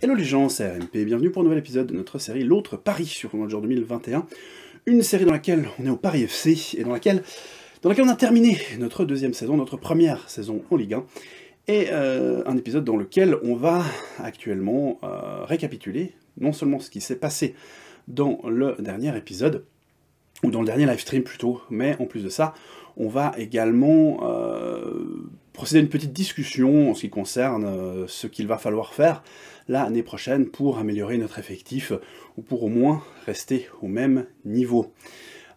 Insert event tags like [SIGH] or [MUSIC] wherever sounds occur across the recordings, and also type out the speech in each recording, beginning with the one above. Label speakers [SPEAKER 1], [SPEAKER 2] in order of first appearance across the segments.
[SPEAKER 1] Hello les gens, c'est RMP et bienvenue pour un nouvel épisode de notre série L'autre Paris sur le Manager 2021. Une série dans laquelle on est au Paris FC et dans laquelle, dans laquelle on a terminé notre deuxième saison, notre première saison en Ligue 1. Et euh, un épisode dans lequel on va actuellement euh, récapituler non seulement ce qui s'est passé dans le dernier épisode, ou dans le dernier live stream plutôt, mais en plus de ça, on va également euh, procéder à une petite discussion en ce qui concerne euh, ce qu'il va falloir faire l'année prochaine pour améliorer notre effectif euh, ou pour au moins rester au même niveau.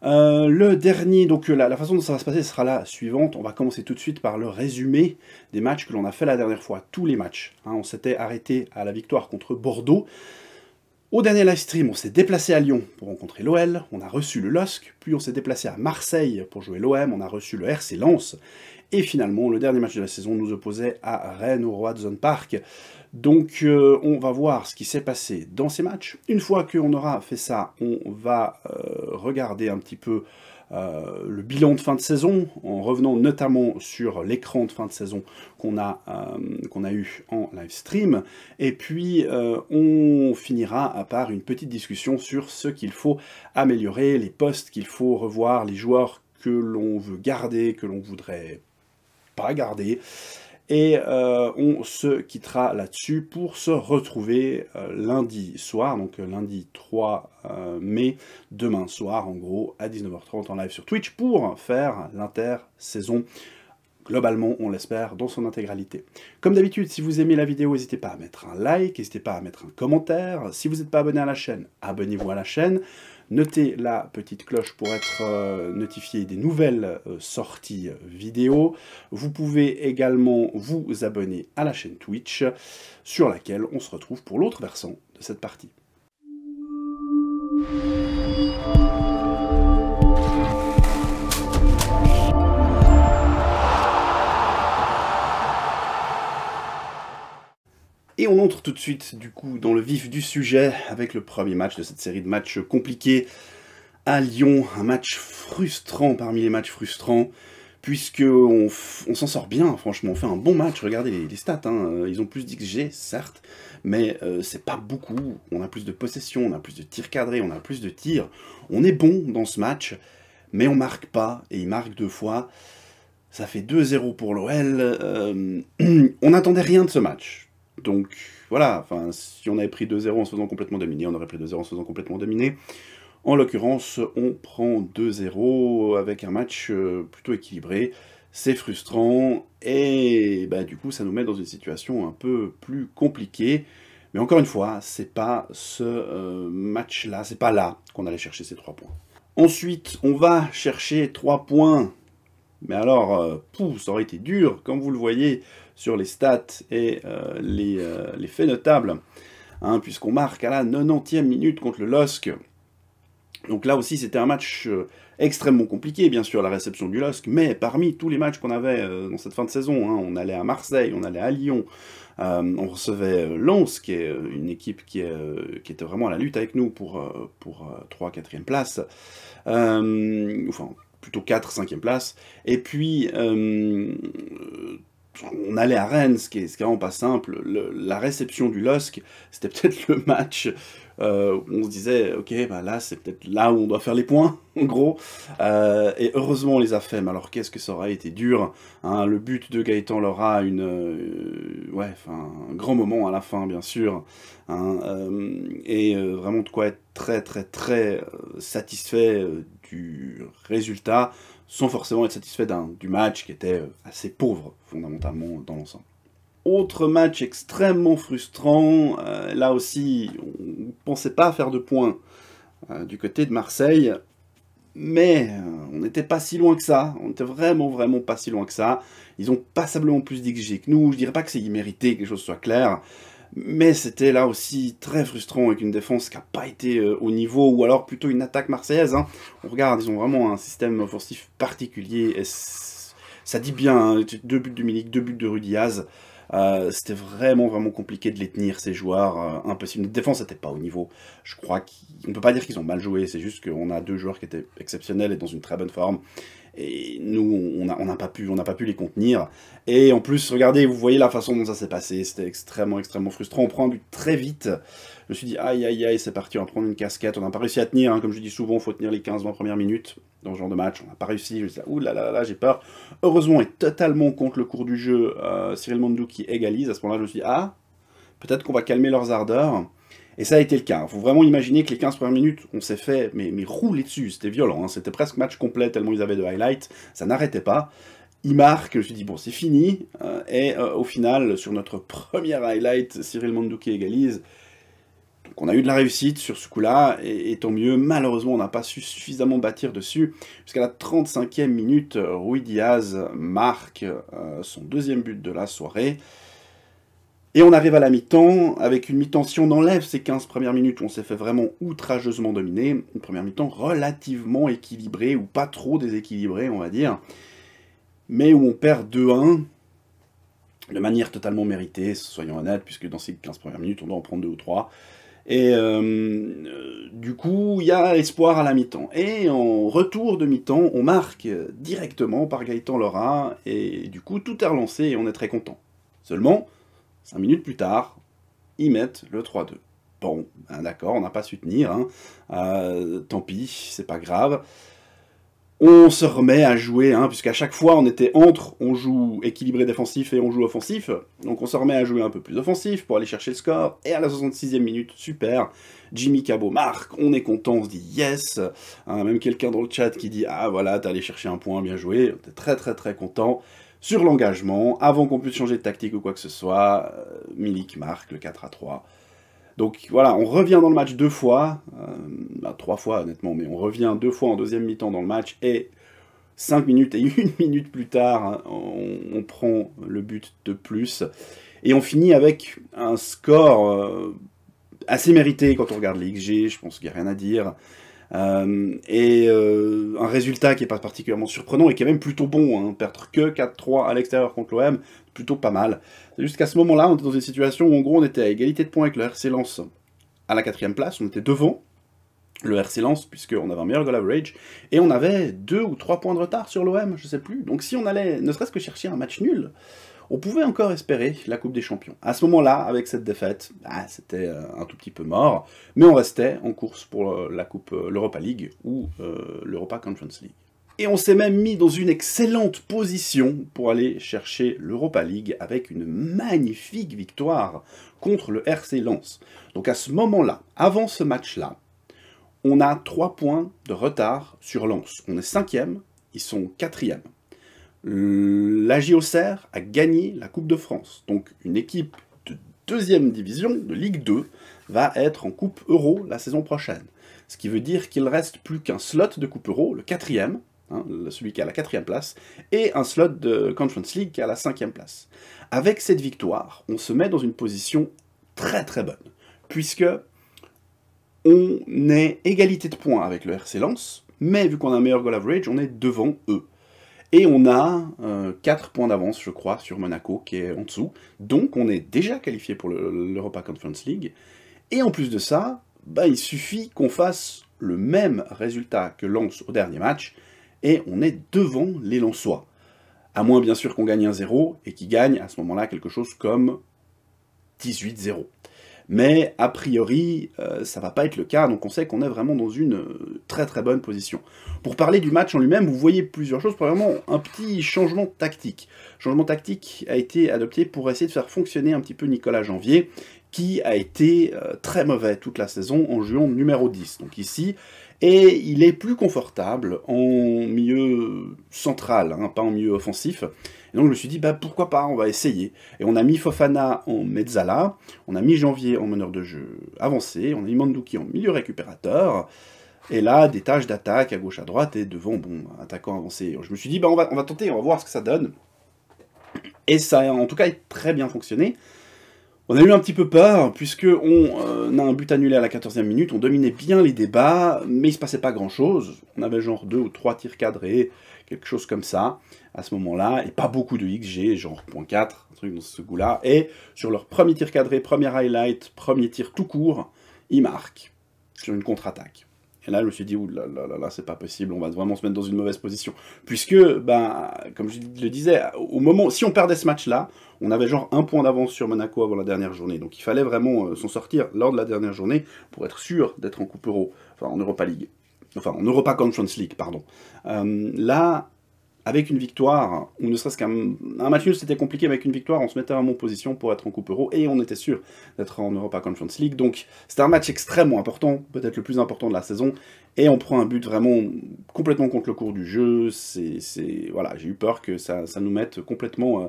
[SPEAKER 1] Euh, le dernier, donc la, façon dont ça va se passer sera la suivante. On va commencer tout de suite par le résumé des matchs que l'on a fait la dernière fois, tous les matchs. Hein. on s'était arrêté à la victoire contre Bordeaux. Au dernier live stream, on s'est déplacé à Lyon pour rencontrer l'OL, on a reçu le LOSC, puis on s'est déplacé à Marseille pour jouer l'OM, on a reçu le RC Lens, et finalement, le dernier match de la saison nous opposait à Rennes au Roi de Zone Park. Donc euh, on va voir ce qui s'est passé dans ces matchs. Une fois qu'on aura fait ça, on va euh, regarder un petit peu euh, le bilan de fin de saison, en revenant notamment sur l'écran de fin de saison qu'on a, qu'on a eu en live stream. Et puis, on finira par une petite discussion sur ce qu'il faut améliorer, les postes qu'il faut revoir, les joueurs que l'on veut garder, que l'on voudrait à garder. Et euh, on se quittera là-dessus pour se retrouver euh, lundi soir, donc euh, lundi 3 mai, demain soir en gros, à 19h30 en live sur Twitch pour faire l'intersaison. Globalement, on l'espère, dans son intégralité. Comme d'habitude, si vous aimez la vidéo, n'hésitez pas à mettre un like, n'hésitez pas à mettre un commentaire. Si vous n'êtes pas abonné à la chaîne, abonnez-vous à la chaîne. Notez la petite cloche pour être euh, notifié des nouvelles euh, sorties vidéo. Vous pouvez également vous abonner à la chaîne Twitch sur laquelle on se retrouve pour l'autre versant de cette partie. Et on entre tout de suite, du coup, dans le vif du sujet avec le premier match de cette série de matchs compliqués à Lyon. Un match frustrant parmi les matchs frustrants, puisque on, s'en sort bien, franchement. On fait un bon match. Regardez les, stats, hein. euh, ils ont plus d'XG, certes, mais euh, c'est pas beaucoup. On a plus de possession, on a plus de tirs cadrés, on a plus de tirs. On est bon dans ce match, mais on marque pas, et il marque deux fois. Ça fait 2-0 pour l'OL. Euh, [CLEARS THROAT] on n'attendait rien de ce match donc voilà, enfin, si on avait pris 2-0 en se faisant complètement dominer, on aurait pris 2-0 en se faisant complètement dominer. En l'occurrence, on prend 2-0 avec un match euh, plutôt équilibré. C'est frustrant et bah, du coup, ça nous met dans une situation un peu plus compliquée. Mais encore une fois, c'est pas ce euh, match-là, c'est pas là qu'on allait chercher ces 3 points. Ensuite, on va chercher 3 points. Mais alors, euh, ça aurait été dur, comme vous le voyez, sur les stats et euh, euh, les, faits notables, hein, puisqu'on marque à la 90e minute contre le LOSC. Donc là aussi, c'était un match euh, extrêmement compliqué, bien sûr, la réception du LOSC, mais parmi tous les matchs qu'on avait dans cette fin de saison, hein, on allait à Marseille, on allait à Lyon, on recevait Lens, qui est une équipe qui, était vraiment à la lutte avec nous pour, pour 3-4e place, enfin plutôt 4-5e place, et puis on allait à Rennes, ce qui est, pas simple. la réception du LOSC, c'était peut-être le match euh, où on se disait, ok, bah là, c'est peut-être là où on doit faire les points, [LAUGHS] en gros. Euh, et heureusement, on les a fait, mais alors qu'est-ce que ça aurait été dur. Hein. le but de Gaëtan Laura, une, euh, un grand moment à la fin, bien sûr. Hein. et vraiment de quoi être très, très, très satisfait du résultat sans forcément être satisfait du match qui était euh, assez pauvre fondamentalement dans l'ensemble. Autre match extrêmement frustrant, euh, là aussi on ne pensait pas faire de points euh, du côté de Marseille, mais on n'était pas si loin que ça, on était vraiment vraiment pas si loin que ça. Ils ont passablement plus d'XG que nous, je dirais pas que c'est immérité, que les choses soient claires, mais c'était là aussi très frustrant avec une défense qui n'a pas été euh, au niveau, ou alors plutôt une attaque marseillaise. Hein. On regarde, ils ont vraiment un système offensif particulier. Et ça dit bien, hein. deux buts de Milik, deux buts de Rudiaz. Euh, c'était vraiment vraiment compliqué de les tenir ces joueurs, euh, impossible. Notre défense n'était pas au niveau. Je crois qu'on peut pas dire qu'ils ont mal joué, c'est juste qu'on a deux joueurs qui étaient exceptionnels et dans une très bonne forme et nous, on n'a pas, pu, on n'a pas pu les contenir. Et en plus, regardez, vous voyez la façon dont ça s'est passé, c'était extrêmement, extrêmement frustrant. On prend du très vite. Je me suis dit, aïe, aïe, aïe, c'est parti, on va prendre une casquette. On n'a pas réussi à tenir, hein. comme je dis souvent, il faut tenir les 15-20 premières minutes dans ce genre de match. On n'a pas réussi, je me là j'ai peur. Heureusement, et totalement contre le cours du jeu, euh, Cyril Mandou qui égalise. À ce moment-là, je me suis ah, peut-être qu'on va calmer leurs ardeurs. Et ça a été le cas. Il faut vraiment imaginer que les 15 premières minutes, on s'est fait mais, mais rouler dessus. C'était violent. Hein. C'était presque match complet tellement ils avaient de highlights. Ça n'arrêtait pas. Il marque, je me suis dit, bon, c'est fini. Euh, et euh, au final, sur notre premier highlight, Cyril Mandouki égalise. Donc on a eu de la réussite sur ce coup-là, et, tant mieux. Malheureusement, on n'a pas su suffisamment bâtir dessus. Jusqu'à la 35e minute, euh, Rui Diaz marque son deuxième but de la soirée. Et on arrive à la mi-temps avec une mi-temps, si on enlève ces 15 premières minutes où on s'est fait vraiment outrageusement dominer, une première mi-temps relativement équilibrée, ou pas trop déséquilibrée, on va dire, mais où on perd 2-1 de manière totalement méritée, soyons honnêtes, puisque dans ces 15 premières minutes, on doit en prendre 2 ou 3. Et euh, euh, du coup, il y a espoir à la mi-temps. Et en retour de mi-temps, on marque directement par Gaëtan Laura, et du coup, tout est relancé et on est très content. Seulement, Cinq minutes plus tard, ils mettent le 3-2. Bon, hein, d'accord, on n'a pas su tenir, hein. euh, tant pis, c'est pas grave. On se remet à jouer, hein, puisqu'à chaque fois on était entre, on joue équilibré défensif et on joue offensif. Donc on se remet à jouer un peu plus offensif pour aller chercher le score. Et à la 66e minute, super, Jimmy Cabot marque, on est content, on se dit yes. même quelqu'un dans le chat qui dit ah voilà, t'es allé chercher un point, bien joué. On était très très très content sur l'engagement, avant qu'on puisse changer de tactique ou quoi que ce soit. Euh, Milik marque le 4 à 3. Donc voilà, on revient dans le match deux fois, euh, bah, trois fois honnêtement, mais on revient deux fois en deuxième mi-temps dans le match et cinq minutes et [LAUGHS] une minute plus tard, hein, on, prend le but de plus et on finit avec un score euh, assez mérité quand on regarde les je pense qu'il n'y a rien à dire. Euh, et euh, un résultat qui n'est pas particulièrement surprenant et qui est même plutôt bon. Hein. perdre que 4-3 à l'extérieur contre l'OM, plutôt pas mal. C'est juste qu'à ce moment-là, on était dans une situation où en gros on était à égalité de points avec le RC Lens à la quatrième place, on était devant le RC Lens, puisqu'on avait un meilleur goal average, et on avait deux ou trois points de retard sur l'OM, je ne sais plus. Donc si on allait ne serait-ce que chercher un match nul, on pouvait encore espérer la Coupe des Champions. À ce moment-là, avec cette défaite, bah, c'était euh, un tout petit peu mort, mais on restait en course pour euh, la Coupe euh, l'Europa League ou l'Europa Conference League. Et on s'est même mis dans une excellente position pour aller chercher l'Europa League avec une magnifique victoire contre le RC Lens. Donc à ce moment-là, avant ce match-là, on a 3 points de retard sur Lens. On est cinquième, ils sont quatrième. Hum, la a gagné la Coupe de France. Donc une équipe de deuxième division, de Ligue 2, va être en Coupe Euro la saison prochaine. Ce qui veut dire qu'il reste plus qu'un slot de Coupe Euro, le quatrième, hein, celui qui a à la quatrième place, et un slot de Conference League qui est à la cinquième place. Avec cette victoire, on se met dans une position très très bonne, puisque on est égalité de points avec le RC Lens, mais vu qu'on a un meilleur goal average, on est devant eux. Et on a 4 euh, points d'avance, je crois, sur Monaco, qui est en dessous. Donc on est déjà qualifié pour l'Europa Conference League. Et en plus de ça, ben il suffit qu'on fasse le même résultat que Lens au dernier match, et on est devant les Lensois. À moins bien sûr qu'on gagne 1-0, et qu'ils gagnent à ce moment-là quelque chose comme 18-0 mais a priori, euh, ça va pas être le cas, donc on sait qu'on est vraiment dans une euh, très très bonne position. Pour parler du match en lui-même, vous voyez plusieurs choses. Premièrement, un petit changement tactique. Changement tactique a été adopté pour essayer de faire fonctionner un petit peu Nicolas Janvier, qui a été euh, très mauvais toute la saison en jouant numéro 10, donc ici, et il est plus confortable en milieu central, hein, pas en milieu offensif. Et donc je me suis dit, bah, pourquoi pas, on va essayer. Et on a mis Fofana en mezzala, on a mis Janvier en meneur de jeu avancé, on a mis Manduki en milieu récupérateur, et là, des tâches d'attaque à gauche, à droite, et devant, bon, attaquant avancé. Je me suis dit, bah, on va, on va tenter, on va voir ce que ça donne. Et ça a en tout cas très bien fonctionné. On a eu un petit peu peur, puisque on euh, a un but annulé à la 14e minute, on dominait bien les débats, mais il se passait pas grand-chose. On avait genre deux ou trois tirs cadrés, quelque chose comme ça, à ce moment-là, et pas beaucoup de XG, genre 0.4, un truc dans ce goût-là. Et sur leur premier tir cadré, premier highlight, premier tir tout court, ils marquent sur une contre-attaque. Et là, je me suis dit, ouh là là là, c'est pas possible, on va vraiment se mettre dans une mauvaise position. Puisque, ben, comme je le disais, au moment, si on perdait ce match-là, on avait genre un point d'avance sur Monaco avant la dernière journée. Donc il fallait vraiment euh, s'en sortir lors de la dernière journée pour être sûr d'être en Coupe Euro, enfin en Europa League. Enfin, en Europa Conference League, pardon. Euh, là, avec une victoire, ou ne serait-ce qu'un match nul, c'était compliqué, avec une victoire, on se mettait en mon position pour être en Coupe Euro, et on était sûr d'être en Europa Conference League. Donc c'était un match extrêmement important, peut-être le plus important de la saison, et on prend un but vraiment complètement contre le cours du jeu. C'est voilà, J'ai eu peur que ça, nous mette complètement... Euh,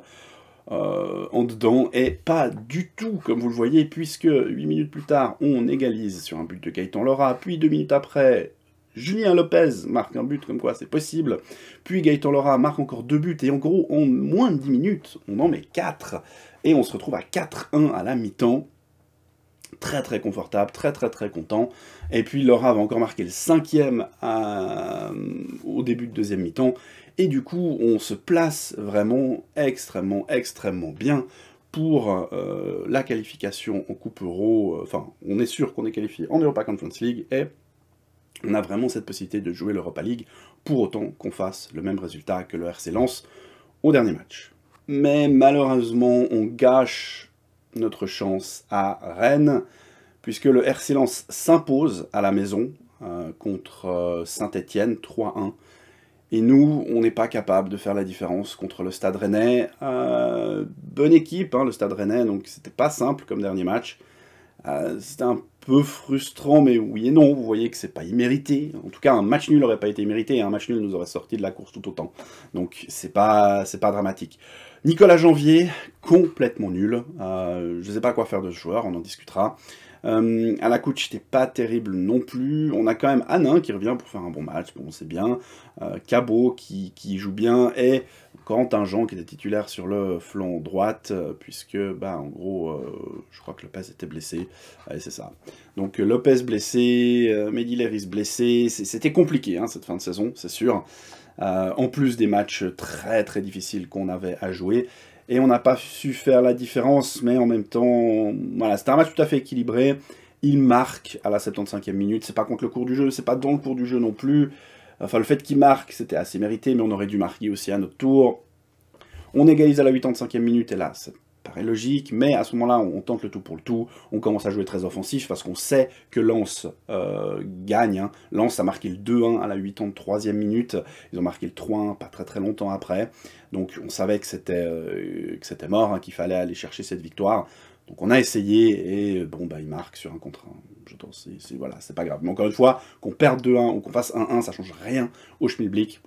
[SPEAKER 1] euh, en dedans et pas du tout comme vous le voyez puisque 8 minutes plus tard on égalise sur un but de Gaëtan Laura puis 2 minutes après Julien Lopez marque un but, comme quoi c'est possible. Puis Gaëtan Laura marque encore deux buts. Et en gros, en moins de 10 minutes, on en met 4. Et on se retrouve à 4-1 à la mi-temps. Très très confortable, très très très content. Et puis Laura va encore marquer le cinquième à... Euh, au début de deuxième mi-temps. Et du coup, on se place vraiment extrêmement extrêmement bien pour euh, la qualification en Coupe Euro. Enfin, on est sûr qu'on est qualifié en Europa Conference League et on a vraiment cette possibilité de jouer l'Europa League, pour autant qu'on fasse le même résultat que le RC Lens au dernier match. Mais malheureusement, on gâche notre chance à Rennes, puisque le RC Lens s'impose à la maison euh, contre euh, Saint-Étienne 3-1. Et nous, on n'est pas capable de faire la différence contre le Stade Rennais. Euh, bonne équipe, hein, le Stade Rennais, donc c'était pas simple comme dernier match. c'était un peu frustrant, mais oui et non. Vous voyez que c'est pas immérité. En tout cas, un match nul n'aurait pas été mérité et un match nul nous aurait sorti de la course tout autant. Donc c'est pas, c'est pas dramatique. Nicolas Janvier, complètement nul. Euh, je sais pas quoi faire de ce joueur, on en discutera. à euh, la coach, c'était pas terrible non plus. On a quand même Anin qui revient pour faire un bon match, bon c'est bien. Euh, Cabo Cabot qui, qui, joue bien et un Jean qui était titulaire sur le flanc droit, euh, puisque, bah, en gros, euh, je crois que Lopez était blessé. Allez, c'est ça. Donc euh, Lopez blessé, euh, blessé, c'était compliqué hein, cette fin de saison, c'est sûr. en plus des matchs très très difficiles qu'on avait à jouer. Et on n'a pas su faire la différence, mais en même temps, voilà, c'était un match tout à fait équilibré. Il marque à la 75e minute, c'est pas contre le cours du jeu, c'est pas dans le cours du jeu non plus. Enfin, le fait qu'il marque, c'était assez mérité, mais on aurait dû marquer aussi à notre tour. On égalise à la 85e minute, et là, ça paraît logique, mais à ce moment-là, on tente le tout pour le tout, on commence à jouer très offensif, parce qu'on sait que Lens euh, gagne. Hein. Lance a marqué le 2-1 à la 83e minute, ils ont marqué le 3-1 pas très très longtemps après, donc on savait que c'était euh, mort, hein, qu'il fallait aller chercher cette victoire. Donc on a essayé, et bon, bah, il marque sur un contre 1. Je pense, c'est voilà, pas grave. Mais encore une fois, qu'on perde 2-1 ou qu'on fasse 1-1, ça change rien au Schmilblick.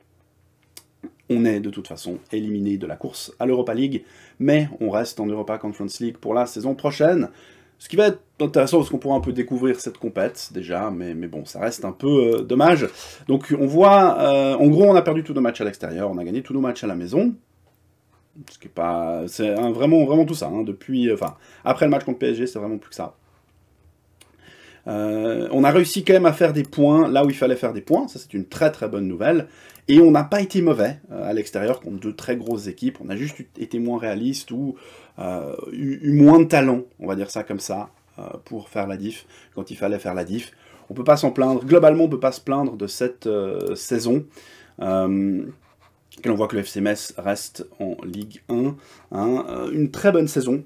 [SPEAKER 1] On est de toute façon éliminé de la course à l'Europa League, mais on reste en Europa Conference League pour la saison prochaine. Ce qui va être intéressant parce qu'on pourra un peu découvrir cette compète déjà, mais, mais bon, ça reste un peu euh, dommage. Donc on voit, euh, en gros, on a perdu tous nos matchs à l'extérieur, on a gagné tous nos matchs à la maison. Ce qui pas. C'est vraiment, vraiment tout ça. Hein. depuis. Euh, enfin, après le match contre PSG, c'est vraiment plus que ça. Euh, on a réussi quand même à faire des points là où il fallait faire des points, ça c'est une très très bonne nouvelle. Et on n'a pas été mauvais euh, à l'extérieur contre deux très grosses équipes, on a juste été moins réaliste ou eu, moins de talent, on va dire ça comme ça, pour faire la diff quand il fallait faire la diff. On peut pas s'en plaindre, globalement on peut pas se plaindre de cette saison que voit que le FC reste en Ligue 1. Hein, euh, une très bonne saison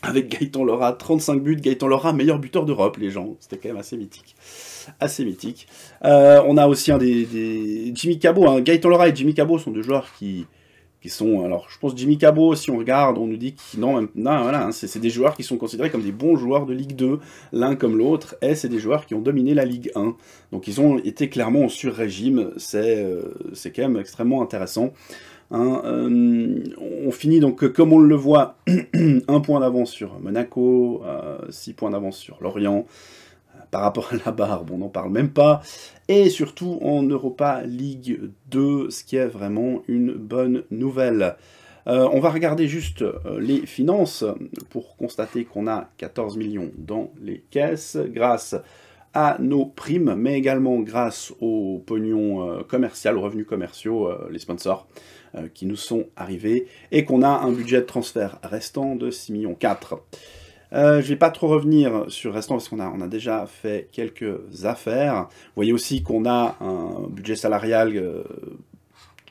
[SPEAKER 1] avec Gaëtan Laura, 35 buts, Gaëtan Laura, meilleur buteur d'Europe, les gens. C'était quand même assez mythique. Assez mythique. Euh, on a aussi un des, Jimmy Cabot. Hein. Gaëtan Laura et Jimmy Cabot sont deux joueurs qui, qui sont, alors je pense Jimmy Cabot, si on regarde, on nous dit que non, non voilà, hein, c'est des joueurs qui sont considérés comme des bons joueurs de Ligue 2, l'un comme l'autre, et c'est des joueurs qui ont dominé la Ligue 1. Donc ils ont été clairement en sur-régime, c'est euh, quand même extrêmement intéressant. Hein, euh, on finit donc, comme on le voit, [CLEARS THROAT] un point d'avance sur Monaco, 6 euh, points d'avance sur Lorient, par rapport à la barre, on n'en parle même pas. Et surtout en Europa League 2, ce qui est vraiment une bonne nouvelle. Euh, on va regarder juste euh, les finances pour constater qu'on a 14 millions dans les caisses grâce à nos primes, mais également grâce aux pognons euh, aux revenus commerciaux, les sponsors qui nous sont arrivés, et qu'on a un budget de transfert restant de 6 millions 4. Euh, je ne vais pas trop revenir sur restant parce qu'on a, on a déjà fait quelques affaires. Vous voyez aussi qu'on a un budget salarial euh,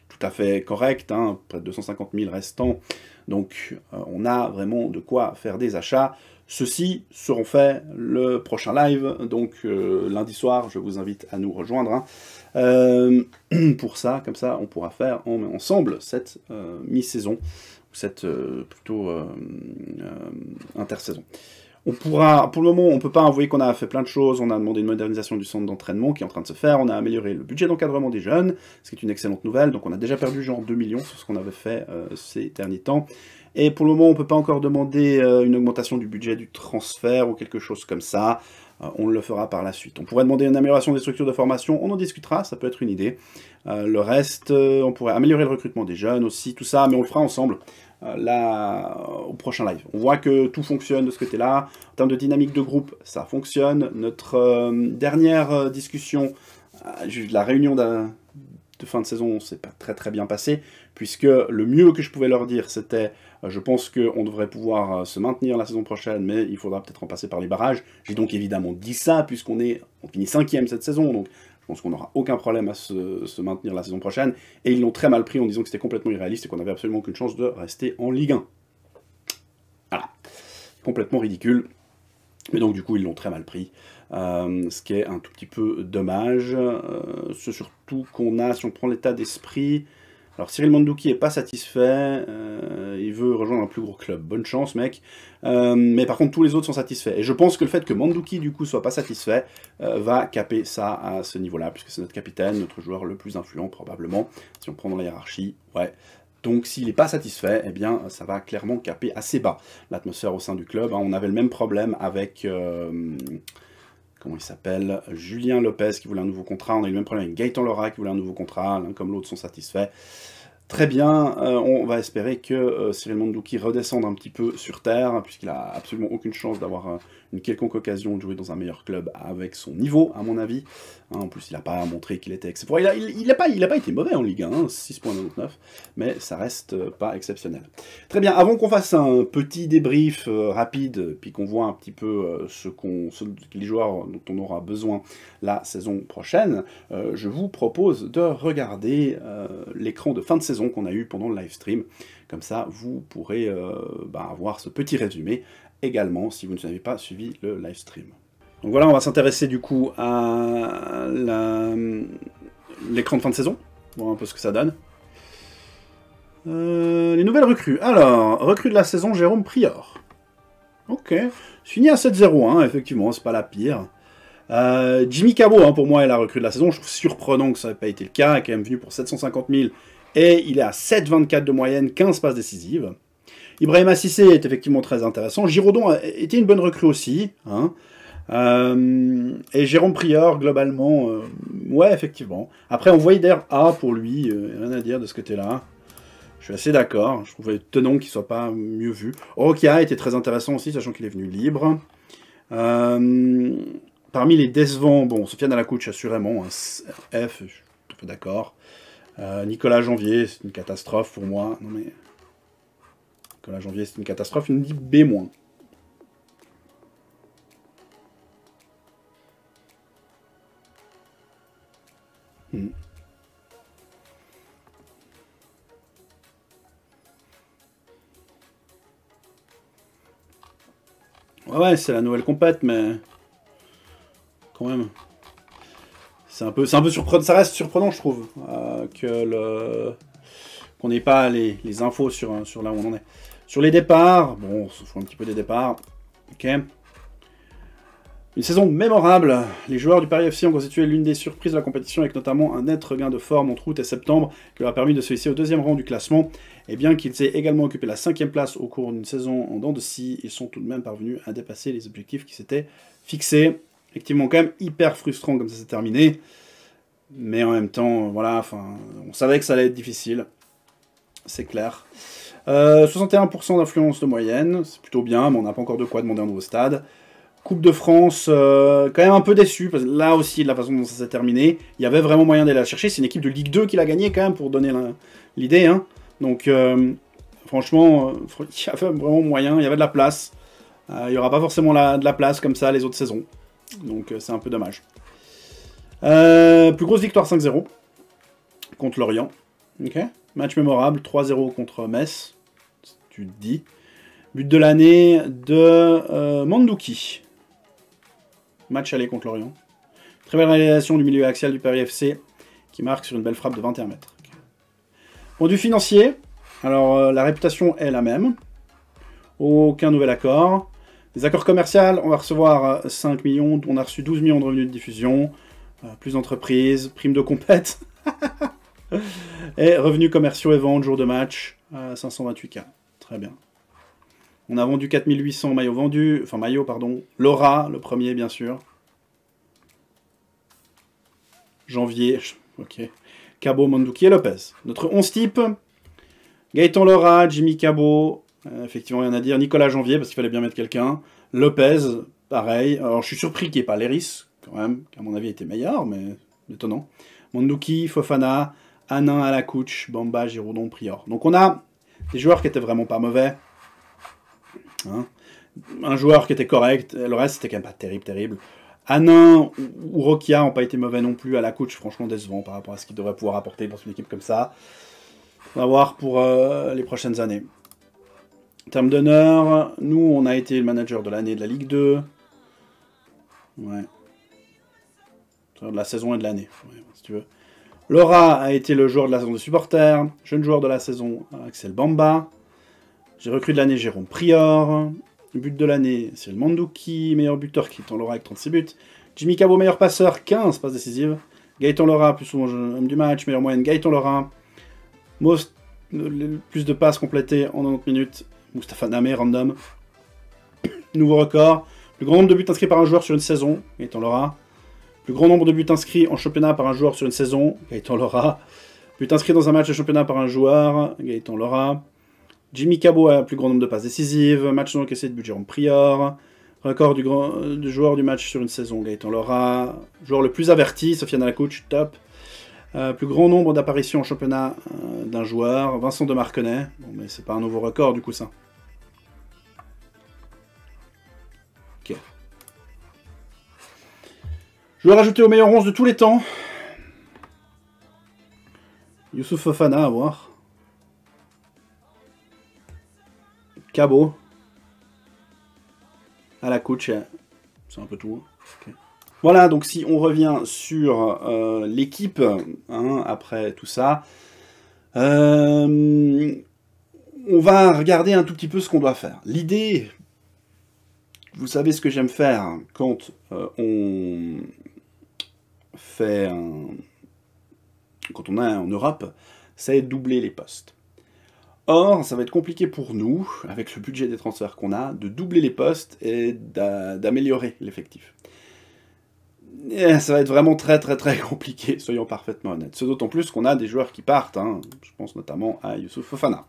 [SPEAKER 1] tout à fait correct, hein, près de 250 000 restants. Donc euh, on a vraiment de quoi faire des achats. Ceux-ci seront faits le prochain live, donc lundi soir, je vous invite à nous rejoindre. Hein. [CLEARS THROAT] pour ça, comme ça, on pourra faire ensemble cette mi-saison cette euh, plutôt euh, euh, intersaison. On pourra, pour le moment, on ne peut pas envoyer qu'on a fait plein de choses. On a demandé une modernisation du centre d'entraînement qui est en train de se faire. On a amélioré le budget d'encadrement des jeunes, ce qui est une excellente nouvelle. Donc on a déjà perdu genre 2 millions sur ce qu'on avait fait ces derniers temps. Et pour le moment, on ne peut pas encore demander une augmentation du budget du transfert ou quelque chose comme ça. on le fera par la suite. On pourrait demander une amélioration des structures de formation. On en discutera, ça peut être une idée. le reste, on pourrait améliorer le recrutement des jeunes aussi, tout ça, mais on le fera ensemble. Euh, là euh, au prochain live. On voit que tout fonctionne de ce côté-là. En termes de dynamique de groupe, ça fonctionne. Notre euh, dernière discussion, la réunion de fin de saison, c'est pas très très bien passé, puisque le mieux que je pouvais leur dire, c'était je pense qu'on devrait pouvoir se maintenir la saison prochaine, mais il faudra peut-être en passer par les barrages. J'ai donc évidemment dit ça, puisqu'on est, on finit cinquième cette saison, donc je pense qu'on n'aura aucun problème à se, maintenir la saison prochaine. Et ils l'ont très mal pris en disant que c'était complètement irréaliste et qu'on n'avait absolument aucune chance de rester en Ligue 1. Voilà. Complètement ridicule. Mais donc du coup, ils l'ont très mal pris. Euh, ce qui est un tout petit peu dommage. Euh, ce surtout qu'on a, si on prend l'état d'esprit, alors Cyril Mandouki est pas satisfait, euh, il veut rejoindre un plus gros club. Bonne chance mec. Euh, mais par contre tous les autres sont satisfaits. Et je pense que le fait que Mandouki du coup soit pas satisfait euh, va caper ça à ce niveau-là, puisque c'est notre capitaine, notre joueur le plus influent probablement, si on prend dans la hiérarchie. Ouais. Donc s'il n'est pas satisfait, eh bien ça va clairement caper assez bas l'atmosphère au sein du club. Hein. on avait le même problème avec comment il s'appelle, Julien Lopez qui voulait un nouveau contrat, on a eu le même problème avec Gaëtan Laura qui voulait un nouveau contrat, l'un comme l'autre sont satisfaits. Très bien, euh, on va espérer que euh, Cyril Mandouki redescende un petit peu sur Terre, puisqu'il a absolument aucune chance d'avoir euh, une quelconque occasion de jouer dans un meilleur club avec son niveau, à mon avis. Hein, en plus, il n'a pas montré qu'il était exceptionnel. Il n'a il pas, pas, été mauvais en Ligue 1, 6.99, hein, mais ça reste euh, pas exceptionnel. Très bien, avant qu'on fasse un petit débrief euh, rapide, puis qu'on voit un petit peu euh, ce qu'on, les joueurs dont on aura besoin la saison prochaine, je vous propose de regarder l'écran de fin de saison qu'on a eu pendant le live stream. Comme ça, vous pourrez bah, avoir ce petit résumé également si vous ne pas suivi le live stream. Donc voilà, on va s'intéresser du coup à l'écran de fin de saison, voir un peu ce que ça donne. Euh, les nouvelles recrues. Alors, recrue de la saison, Jérôme Prior. Ok. Fini à 7-0, hein, effectivement, c'est pas la pire. Euh, Jimmy Cabot, hein, pour moi, est la recrue de la saison. Je trouve surprenant que ça n'ait pas été le cas. Il est quand même venu pour 750 000 et il est à 7-24 de moyenne, 15 passes décisives. Ibrahim Assissé est effectivement très intéressant. Giraudon était une bonne recrue aussi. Hein. Euh, et Jérôme Prior, globalement, euh, ouais, effectivement. Après, on voyait A pour lui, euh, rien à dire de ce côté-là. Je suis assez d'accord, je trouvais tenant qu'il soit pas mieux vu. A était très intéressant aussi, sachant qu'il est venu libre. parmi les décevants, bon, Sofiane Alacouche, assurément, un F, je suis tout à fait d'accord. Nicolas Janvier, c'est une catastrophe pour moi. Non mais que janvier c'est une catastrophe, il nous dit B-. moins. Hmm. Ouais, c'est la nouvelle compète, mais quand même. C'est un peu, un peu surprenant. Ça reste surprenant, je trouve, euh, que le qu'on n'ait pas les, les, infos sur, sur là où on en est. Sur les départs, bon, on se fout un petit peu des départs. Ok. Une saison mémorable. Les joueurs du Paris FC ont constitué l'une des surprises de la compétition avec notamment un net regain de forme entre août et septembre qui leur a permis de se hisser au deuxième rang du classement. Et bien qu'ils aient également occupé la cinquième place au cours d'une saison en dents de scie, ils sont tout de même parvenus à dépasser les objectifs qui s'étaient fixés. Effectivement, quand même hyper frustrant comme ça s'est terminé. Mais en même temps, voilà, enfin, on savait que ça allait être difficile. C'est clair. 61% euh, d'influence de moyenne, c'est plutôt bien, mais on n'a pas encore de quoi demander un nouveau stade. Coupe de France, euh, quand même un peu déçu, parce que là aussi, de la façon dont ça s'est terminé, il y avait vraiment moyen d'aller la chercher. C'est une équipe de Ligue 2 qui l'a gagné quand même, pour donner l'idée. Hein. Donc, euh, franchement, [LAUGHS] il y avait vraiment moyen, il y avait de la place. il n'y aura pas forcément de la place comme ça les autres saisons. Donc, c'est un peu dommage. plus grosse victoire 5-0 contre Lorient. Match mémorable, 3-0 contre Metz tu But de l'année de euh, Mandouki. Match aller contre l'Orient. Très belle réalisation du milieu axial du Paris FC qui marque sur une belle frappe de 21 mètres. Bon, du financier. Alors, euh, la réputation est la même. Aucun nouvel accord. des accords commerciaux, on va recevoir 5 euh, millions. On a reçu 12 millions de revenus de diffusion. plus d'entreprises, prime de compète. [LAUGHS] et revenus commerciaux et ventes, jour de match, 528K. Très bien. On a vendu 4800 maillots vendus, enfin maillots, pardon. Laura, le premier, bien sûr. Janvier, ok. Cabo, Manduki et Lopez. Notre 11 type. Gaëtan Laura, Jimmy Cabo, euh, effectivement rien à dire. Nicolas Janvier, parce qu'il fallait bien mettre quelqu'un. Lopez, pareil. Alors je suis surpris qu'il n'y ait pas Léris, quand même, qui à mon avis était meilleur, mais étonnant. Manduki, Fofana, Anin, Alakouch, Bamba, Giroudon, Prior. Donc on a des joueurs qui étaient vraiment pas mauvais. Hein. un joueur qui était correct, le reste c'était quand même pas terrible, terrible. Anin ou Rokia n'ont pas été mauvais non plus à la coach, franchement décevant par rapport à ce qu'ils devraient pouvoir apporter dans une équipe comme ça. On va voir pour euh, les prochaines années. En termes d'honneur, nous on a été le manager de l'année de la Ligue 2. Ouais. De la saison et de l'année, si tu veux. Laura a été le joueur de la saison de supporter, jeune joueur de la saison Axel Bamba. J'ai recruté de l'année Jérôme Prior. but de l'année, c'est le Mandouki, meilleur buteur qui Laura avec 36 buts. Jimmy Cabo, meilleur passeur, 15 passes décisives. Gaëtan Laura, plus souvent homme du match, meilleure moyenne, Gaëtan Laura. Most, euh, plus de passes complétées en 90 minutes, Mustapha Namé, random. [COUGHS] Nouveau record, le grand nombre de buts inscrits par un joueur sur une saison, Gaëtan Laura. Plus grand nombre de buts inscrits en championnat par un joueur sur une saison, Gaëtan Laura. But inscrit dans un match de championnat par un joueur, Gaëtan Laura. Jimmy Cabot a plus grand nombre de passes décisives, match non encaissé de budget en Prior. Record du, grand, joueur du match sur une saison, Gaëtan Laura. Joueur le plus averti, Sofiane Alacouch, top. Euh, plus grand nombre d'apparitions en championnat euh, d'un joueur, Vincent de Marquenay. Bon, mais c'est pas un nouveau record du coup ça. Je vais rajouter au meilleur 11 de tous les temps. Youssouf Fofana à voir. Cabot. À la coach. Hein. C'est un peu tout. Hein. Voilà, donc si on revient sur euh, l'équipe, hein, après tout ça, euh, on va regarder un tout petit peu ce qu'on doit faire. L'idée, vous savez ce que j'aime faire quand euh, on, fait un... quand on est en Europe, c'est doubler les postes. Or, ça va être compliqué pour nous, avec le budget des transferts qu'on a, de doubler les postes et d'améliorer l'effectif. Eh, ça va être vraiment très très très [LAUGHS] compliqué, soyons parfaitement honnêtes. C'est d'autant plus qu'on a des joueurs qui partent, hein. je pense notamment à Youssouf Fofana.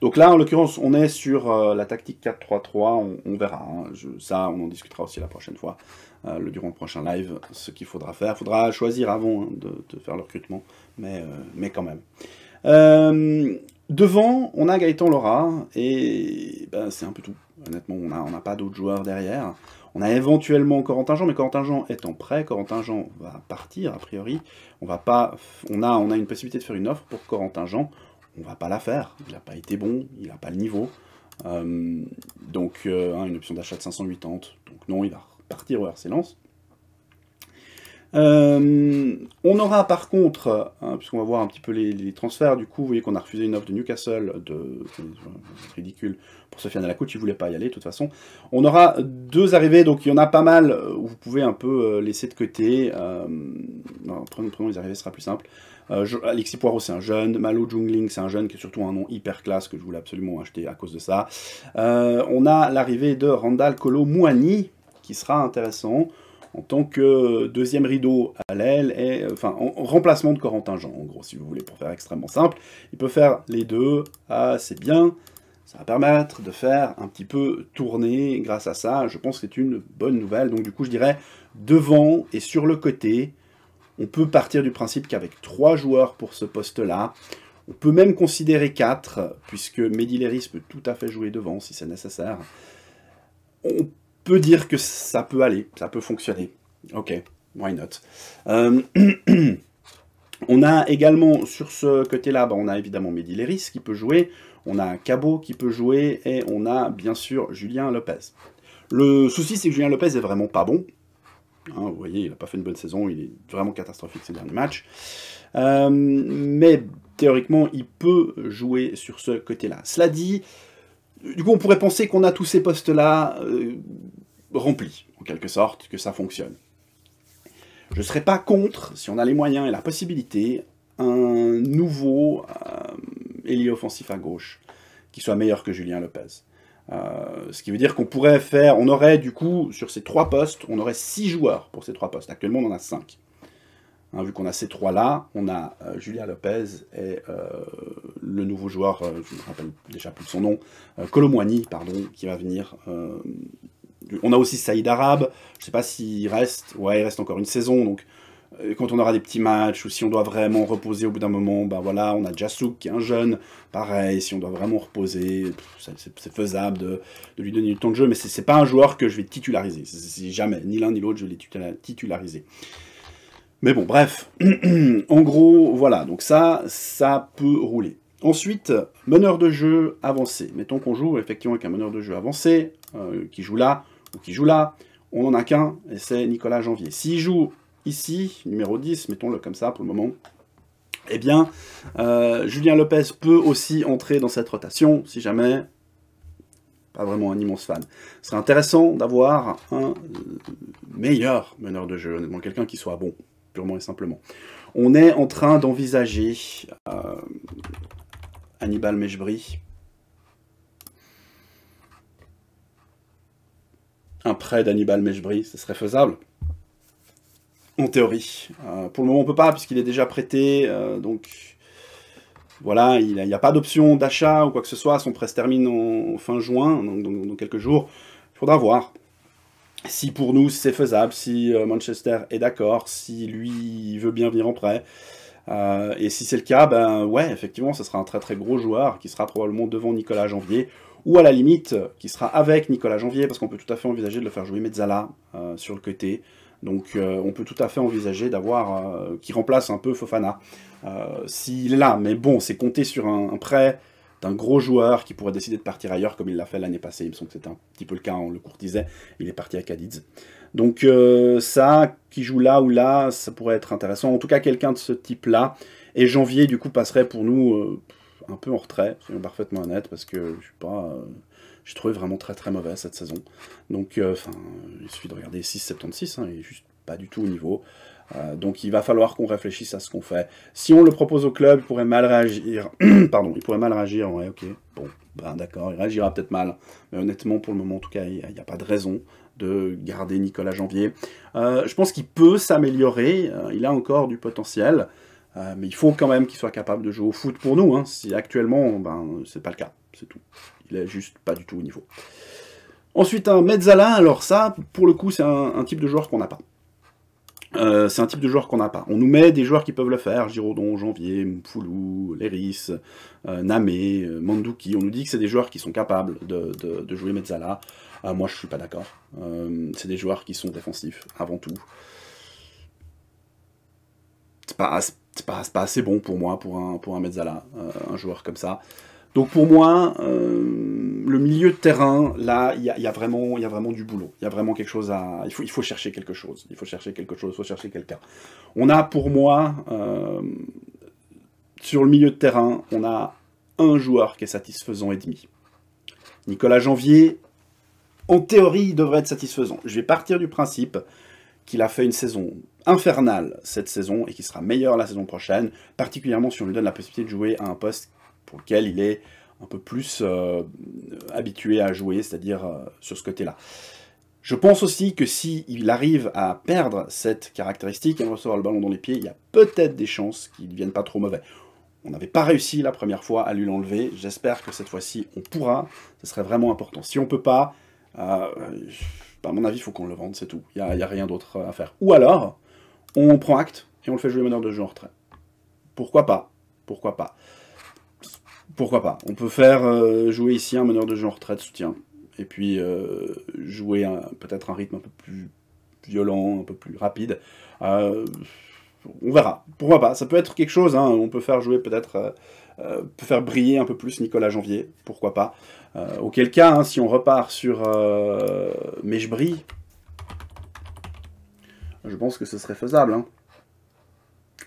[SPEAKER 1] Donc là, en l'occurrence, on est sur euh, la tactique 4-3-3, on, verra. Hein. ça, on en discutera aussi la prochaine fois. Euh, le, durant le prochain live ce qu'il faudra faire. Il faudra choisir avant hein, de, faire le recrutement, mais, euh, mais quand même. Euh, devant, on a Gaëtan Laura, et ben, c'est un peu tout. Honnêtement, on n'a pas d'autres joueurs derrière. On a éventuellement Corentin Jean, mais Corentin Jean étant prêt, Corentin Jean va partir, a priori. On, va pas, on, a, on a une possibilité de faire une offre pour Corentin Jean. On va pas la faire. Il n'a pas été bon, il n'a pas le niveau. donc, hein, une option d'achat de 580. Donc non, il va partir au silence. Euh, on aura par contre, hein, puisqu'on va voir un petit peu les, transferts, du coup, vous voyez qu'on a refusé une offre de Newcastle, de, ridicule, pour Sofiane Alakout, il voulait pas y aller de toute façon. On aura deux arrivées, donc il y en a pas mal où vous pouvez un peu euh, laisser de côté. Euh, prenons, les arrivées, ce sera plus simple. Euh, Alexis Poirot, c'est un jeune. Malo Jungling, c'est un jeune qui est surtout un nom hyper classe que je voulais absolument acheter à cause de ça. Euh, on a l'arrivée de Randall Colo Mouani, qui sera intéressant en tant que deuxième rideau à l'aile, et euh, enfin en, remplacement de Corentin Jean, en gros, si vous voulez, pour faire extrêmement simple. Il peut faire les deux assez ah, bien. Ça va permettre de faire un petit peu tourner grâce à ça. Je pense que c'est une bonne nouvelle. Donc du coup, je dirais devant et sur le côté, on peut partir du principe qu'avec trois joueurs pour ce poste-là, on peut même considérer quatre puisque Médiléris peut tout à fait jouer devant si c'est nécessaire. On peut dire que ça peut aller, ça peut fonctionner. Ok, why not euh, [CLEARS THROAT] On a également sur ce côté-là, bah, on a évidemment Medileris qui peut jouer, on a Cabot qui peut jouer, et on a bien sûr Julien Lopez. Le souci, c'est que Julien Lopez est vraiment pas bon. Hein, vous voyez, il n'a pas fait une bonne saison, il est vraiment catastrophique ces derniers matchs. Euh, mais théoriquement, il peut jouer sur ce côté-là. Cela dit, du coup, on pourrait penser qu'on a tous ces postes-là. Euh, rempli, en quelque sorte, que ça fonctionne. Je ne serais pas contre, si on a les moyens et la possibilité, un nouveau euh, offensif à gauche, qui soit meilleur que Julien Lopez. Euh, ce qui veut dire qu'on pourrait faire, on aurait du coup, sur ces trois postes, on aurait six joueurs pour ces trois postes. Actuellement, on en a cinq. Hein, vu qu'on a ces trois-là, on a euh, Julien Lopez et euh, le nouveau joueur, je ne me rappelle déjà plus de son nom, Colomwani, pardon, qui va venir on a aussi Saïd Arab, je ne sais pas s'il reste, ouais, il reste encore une saison, donc euh, quand on aura des petits matchs, ou si on doit vraiment reposer au bout d'un moment, bah voilà, on a Jassouk qui est un jeune, pareil, si on doit vraiment reposer, c'est faisable de, lui donner du temps de jeu, mais ce n'est pas un joueur que je vais titulariser, jamais, ni l'un ni l'autre je vais les titulariser. Mais bon, bref, [CLEARS THROAT] en gros, voilà, donc ça, ça peut rouler. Ensuite, meneur de jeu avancé. Mettons qu'on joue effectivement avec un meneur de jeu avancé, euh, qui joue là, qui joue là, on n'en a qu'un, et c'est Nicolas Janvier. S'il joue ici, numéro 10, mettons-le comme ça pour le moment, eh bien, euh, Julien Lopez peut aussi entrer dans cette rotation, si jamais, pas vraiment un immense fan. Ce serait intéressant d'avoir un meilleur meneur de jeu, honnêtement, quelqu'un qui soit bon, purement et simplement. On est en train d'envisager euh, Hannibal Mejbri un prêt d'Anibal Meshbri, ce serait faisable En théorie. Euh, pour le moment, on peut pas, puisqu'il est déjà prêté, euh, donc voilà, il n'y a, pas d'option d'achat ou quoi que ce soit, son prêt se termine en, fin juin, donc dans, quelques jours, il faudra voir. Si pour nous c'est faisable, si euh, Manchester est d'accord, si lui veut bien venir en prêt, et si c'est le cas, ben ouais, effectivement, ce sera un très très gros joueur qui sera probablement devant Nicolas Janvier ou à la limite, euh, qui sera avec Nicolas Janvier, parce qu'on peut tout à fait envisager de le faire jouer Mezzala euh, sur le côté. Donc euh, on peut tout à fait envisager d'avoir qui remplace un peu Fofana s'il est là. Mais bon, c'est compter sur un, prêt d'un gros joueur qui pourrait décider de partir ailleurs comme il l'a fait l'année passée. Il me semble que c'était un petit peu le cas, on le courtisait. Il est parti à Cadiz. Donc ça, qui joue là ou là, ça pourrait être intéressant. En tout cas, quelqu'un de ce type-là. Et janvier, du coup, passerait pour nous un peu en retrait, soyons parfaitement honnête, parce que je suis pas... Euh, je trouvé vraiment très très mauvais cette saison. Donc, euh, enfin, il suffit de regarder 6 hein, il est juste pas du tout au niveau. Euh, donc il va falloir qu'on réfléchisse à ce qu'on fait. Si on le propose au club, il pourrait mal réagir. [CLEARS THROAT] Pardon, il pourrait mal réagir, ouais, ok. Bon, ben d'accord, il réagira peut-être mal. Mais honnêtement, pour le moment, en tout cas, il n'y a, pas de raison de garder Nicolas Janvier. je pense qu'il peut s'améliorer, il a encore du potentiel. Euh, mais il faut quand même qu'il soit capable de jouer au foot pour nous. Hein. Si actuellement, ben, c'est pas le cas, c'est tout. Il est juste pas du tout au niveau. Ensuite, un Mezzala, alors ça, pour le coup, c'est un, type de joueur qu'on n'a pas. Euh, c'est un type de joueur qu'on n'a pas. On nous met des joueurs qui peuvent le faire, Giraudon, Janvier, Mpoulou, Léris, euh, Namé, Mandouki. On nous dit que c'est des joueurs qui sont capables de, de, jouer Mezzala. moi, je suis pas d'accord. c'est des joueurs qui sont défensifs, avant tout. C'est pas, c'est pas, pas assez bon pour moi, pour un, pour un Mezzala, euh, un joueur comme ça. Donc pour moi, euh, le milieu de terrain, là, il y, a, vraiment, y a vraiment du boulot. Il y a vraiment quelque chose à... Il faut, il faut chercher quelque chose. Il faut chercher quelque chose, il faut chercher quelqu'un. On a pour moi, euh, sur le milieu de terrain, on a un joueur qui est satisfaisant et demi. Nicolas Janvier, en théorie, il devrait être satisfaisant. Je vais partir du principe qu'il a fait une saison infernale cette saison et qui sera meilleure la saison prochaine, particulièrement si on lui donne la possibilité de jouer à un poste pour lequel il est un peu plus euh, habitué à jouer, c'est-à-dire euh, sur ce côté-là. Je pense aussi que s'il il arrive à perdre cette caractéristique, à recevoir le ballon dans les pieds, il y a peut-être des chances qu'il ne devienne pas trop mauvais. On n'avait pas réussi la première fois à lui l'enlever, j'espère que cette fois-ci on pourra, ce serait vraiment important. Si on ne peut pas, euh, à mon avis, il faut qu'on le vende, c'est tout. Il n'y a, a, rien d'autre à faire. Ou alors, on prend acte et on le fait jouer meneur de genre en retrait. Pourquoi pas Pourquoi pas Pourquoi pas On peut faire euh, jouer ici un meneur de genre en retrait de soutien. Et puis euh, jouer peut-être un rythme un peu plus violent, un peu plus rapide. Euh, on verra. Pourquoi pas Ça peut être quelque chose. Hein. On peut faire jouer peut-être peut faire briller un peu plus Nicolas Janvier, pourquoi pas. Euh, auquel cas, hein, si on repart sur euh, mais je brille je pense que ce serait faisable. Hein.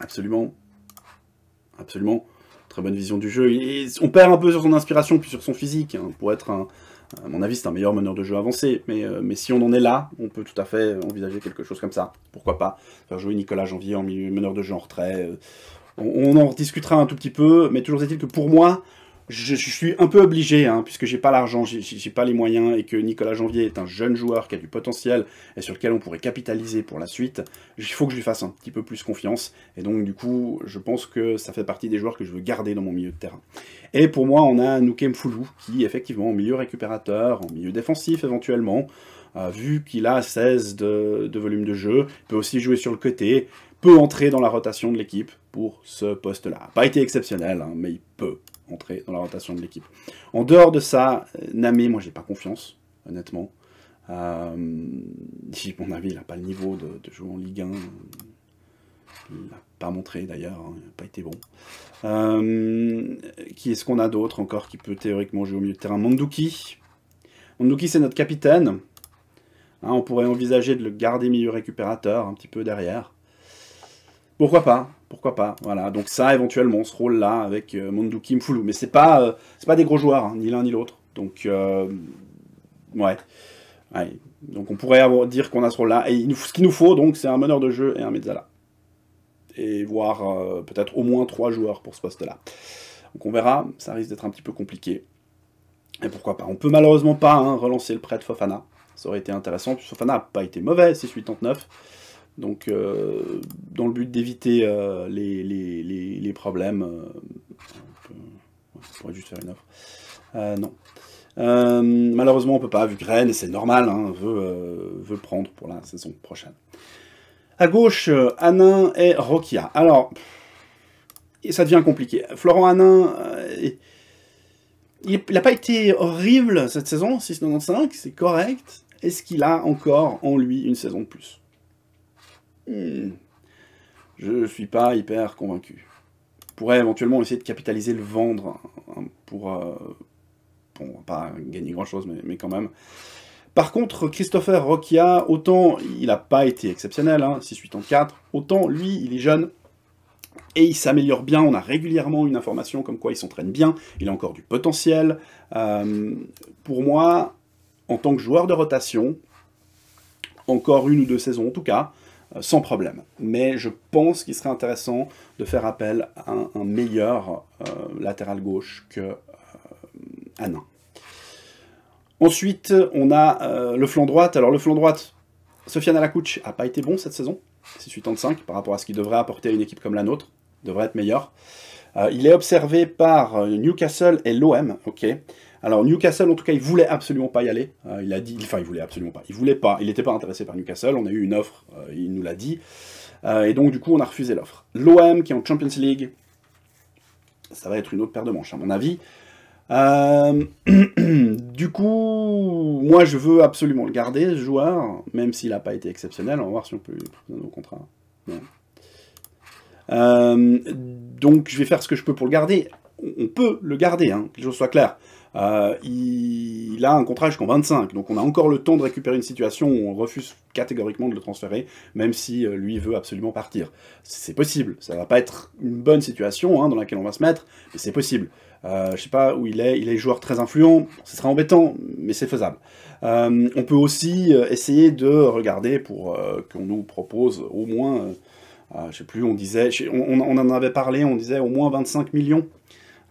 [SPEAKER 1] Absolument. Absolument. Très bonne vision du jeu. on perd un peu sur son inspiration, puis sur son physique. Hein, pour être, un, à mon avis, c'est un meilleur meneur de jeu avancé. Euh, mais, si on en est là, on peut tout à fait envisager quelque chose comme ça. Pourquoi pas Faire jouer Nicolas Janvier en meneur de jeu en retrait. On, en discutera un tout petit peu, mais toujours est-il que pour moi, je, suis un peu obligé, puisque hein, puisque j'ai pas l'argent, j'ai pas les moyens, et que Nicolas Janvier est un jeune joueur qui a du potentiel et sur lequel on pourrait capitaliser pour la suite. Il faut que je lui fasse un petit peu plus confiance, et donc du coup, je pense que ça fait partie des joueurs que je veux garder dans mon milieu de terrain. Et pour moi, on a Noukem Foulou, qui effectivement en milieu récupérateur, en milieu défensif éventuellement, euh, vu qu'il a 16 de volume de jeu, peut aussi jouer sur le côté, peut entrer dans la rotation de l'équipe pour ce poste-là. Pas été exceptionnel, hein, mais il peut entrer dans la rotation de l'équipe. En dehors de ça, euh, Nami, moi j'ai pas confiance, honnêtement. Euh, mon avis, il n'a pas le niveau de, jouer en Ligue 1. Il n'a pas montré d'ailleurs, hein, il n'a pas été bon. Euh, qui est-ce qu'on a d'autre encore qui peut théoriquement jouer au milieu de terrain Manduki. Manduki, c'est notre capitaine. Hein, on pourrait envisager de le garder milieu récupérateur un petit peu derrière. Pourquoi pas Pourquoi pas Voilà, donc ça, éventuellement, ce rôle-là avec euh, Monduki Mais c'est pas, euh, c'est pas des gros joueurs, hein, ni l'un ni l'autre. Donc, euh, ouais. Donc on pourrait dire qu'on a ce rôle-là. Et ce qu'il nous faut, donc, c'est un meneur de jeu et un mezzala. Et voir euh, peut-être au moins trois joueurs pour ce poste-là. Donc on verra, ça risque d'être un petit peu compliqué. Et pourquoi pas On peut malheureusement pas hein, relancer le prêt de Fofana. Ça aurait été intéressant. Fofana n'a pas été mauvais, 6,89. Donc, euh, dans le but d'éviter euh, les, problèmes, euh, on, pourrait juste faire une offre. non. malheureusement, on ne peut pas, vu que et c'est normal, hein, veut, veut prendre pour la saison prochaine. À gauche, Anin et Rokia. Alors, et ça devient compliqué. Florent Hanin, il n'a pas été horrible cette saison, 6,95, c'est correct. Est-ce qu'il a encore en lui une saison de plus je ne suis pas hyper convaincu. On pourrait éventuellement essayer de capitaliser le vendre hein, euh, Bon, pour, ne va pas gagner grand-chose, mais, quand même. Par contre, Christopher Rocchia, autant il n'a pas été exceptionnel, 6-8 hein, 4, autant lui, il est jeune, et il s'améliore bien, on a régulièrement une information comme quoi il s'entraîne bien, il a encore du potentiel. Euh, pour moi, en tant que joueur de rotation, encore une ou deux saisons en tout cas, euh, sans problème. Mais je pense qu'il serait intéressant de faire appel à un, meilleur euh, latéral gauche que euh, Ensuite, on a le flanc droit. Alors le flanc droit, Sofiane Alakouch n'a pas été bon cette saison. 6,85 par rapport à ce qu'il devrait apporter à une équipe comme la nôtre. devrait être meilleur. il est observé par Newcastle et l'OM. ok. Alors Newcastle, en tout cas, il voulait absolument pas y aller. Euh, il a dit, enfin, il voulait absolument pas. Il voulait pas. Il n'était pas intéressé par Newcastle. On a eu une offre. Euh, il nous l'a dit. Euh, et donc, du coup, on a refusé l'offre. L'OM qui est en Champions League, ça va être une autre paire de manches, à mon avis. [CLEARS THROAT] du coup, moi, je veux absolument le garder, ce joueur, même s'il n'a pas été exceptionnel. On va voir si on peut lui nos contrats. donc, je vais faire ce que je peux pour le garder. On peut le garder, hein, que les choses soient claires. Euh, il, a un contrat jusqu'en 25, donc on a encore le temps de récupérer une situation où on refuse catégoriquement de le transférer, même si euh, lui veut absolument partir. C'est possible, ça va pas être une bonne situation hein, dans laquelle on va se mettre, mais c'est possible. Euh, je sais pas où il est, il est joueur très influent, ce sera embêtant, mais c'est faisable. on peut aussi essayer de regarder pour qu'on nous propose au moins, je sais plus, on disait, on en avait parlé, on disait au moins 25 millions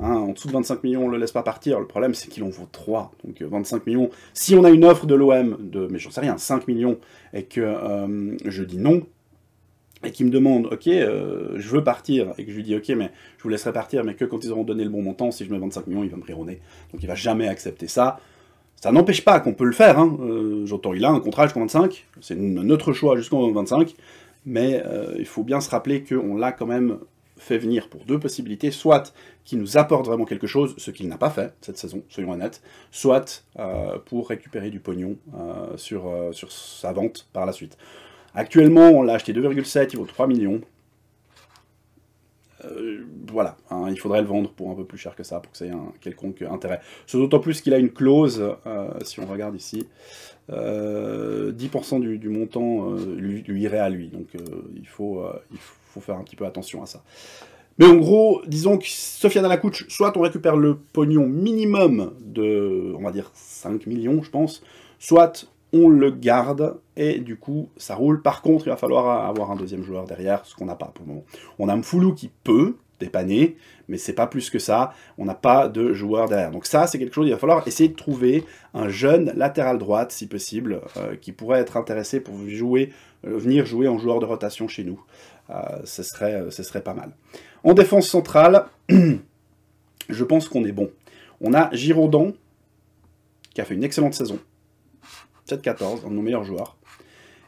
[SPEAKER 1] Hein, en dessous de 25 millions, on le laisse pas partir. Le problème, c'est qu'il en vaut 3. Donc 25 euh, millions. Si on a une offre de l'OM de, mais j'en sais rien, 5 millions, et que euh, je dis non, et qu'il me demande, ok, euh, je veux partir, et que je lui dis, ok, mais je vous laisserai partir, mais que quand ils auront donné le bon montant, si je mets 25 millions, il va me rironner. Donc il va jamais accepter ça. Ça n'empêche pas qu'on peut le faire. Hein. J'entends, il a un contrat jusqu'en 25, c'est notre choix jusqu'en 25, mais il faut bien se rappeler qu'on l'a quand même fait venir pour deux possibilités, soit qu'il nous apporte vraiment quelque chose, ce qu'il n'a pas fait cette saison, soyons honnêtes, soit euh, pour récupérer du pognon euh, sur, euh, sur sa vente par la suite. Actuellement, on l'a acheté 2,7, il vaut 3 millions. voilà, hein, il faudrait le vendre pour un peu plus cher que ça, pour que ça ait un quelconque intérêt. C'est d'autant plus qu'il a une clause, si on regarde ici, 10% euh, du, montant euh, lui, irait e à lui. Donc euh, il, faut, il faut faire un petit peu attention à ça. Mais en gros, disons que Sofiane couche. soit on récupère le pognon minimum de, on va dire, 5 millions, je pense, soit on le garde, et du coup, ça roule. Par contre, il va falloir avoir un deuxième joueur derrière, ce qu'on n'a pas pour le moment. On a Mfoulou qui peut, Dépanné, mais c'est pas plus que ça. On n'a pas de joueur derrière. Donc ça, c'est quelque chose, il va falloir essayer de trouver un jeune latéral droite, si possible, euh, qui pourrait être intéressé pour euh, venir jouer en joueur de rotation chez nous. Euh, ce, serait, ce serait pas mal. En défense centrale, [CLEARS THROAT] je pense qu'on est bon. On a Giraudon, qui a fait une excellente saison. 7-14, un de nos meilleurs joueurs.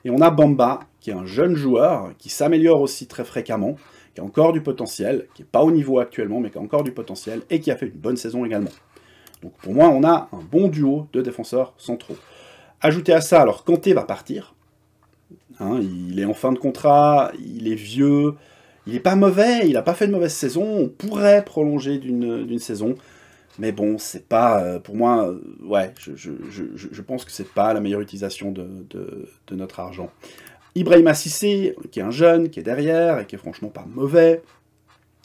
[SPEAKER 1] Et on a Bamba, qui est un jeune joueur, qui s'améliore aussi très fréquemment encore du potentiel, qui n'est pas au niveau actuellement, mais qui a encore du potentiel, et qui a fait une bonne saison également. Donc pour moi, on a un bon duo de défenseurs centraux. Ajoutez à ça, alors Kanté va partir. Hein, il est en fin de contrat, il est vieux, il n'est pas mauvais, il n'a pas fait de mauvaise saison, on pourrait prolonger d'une saison. Mais bon, c'est pas, euh, pour moi, euh, ouais, je, pense que c'est pas la meilleure utilisation de notre argent. Ibrahim Sissé, qui est un jeune, qui est derrière, et qui est franchement pas mauvais,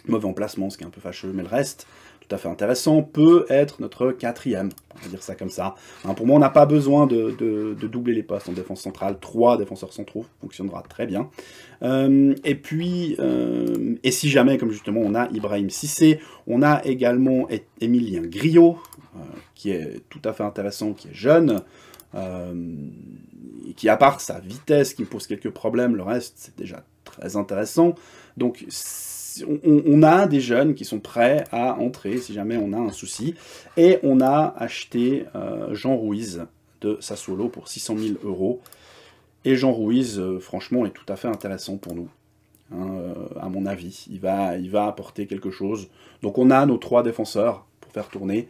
[SPEAKER 1] mauvais emplacement, ce qui est un peu fâcheux, mais le reste, tout à fait intéressant, peut être notre quatrième, on va dire ça comme ça. Hein, pour moi, on n'a pas besoin de, doubler les postes en défense centrale, trois défenseurs centraux fonctionnera très bien. Euh, et puis, euh, et si jamais, comme justement, on a Ibrahim Sissé, on a également Émilien Griot, euh, qui est tout à fait intéressant, qui est jeune, qui, à part sa vitesse qui pose quelques problèmes, le reste, c'est déjà très intéressant. Donc, on, a des jeunes qui sont prêts à entrer si jamais on a un souci. Et on a acheté euh, Jean Ruiz de Sassuolo pour 600 000 euros. Et Jean Ruiz, euh, franchement, est tout à fait intéressant pour nous. Hein, euh, à mon avis, il va, il va apporter quelque chose. Donc on a nos trois défenseurs pour faire tourner.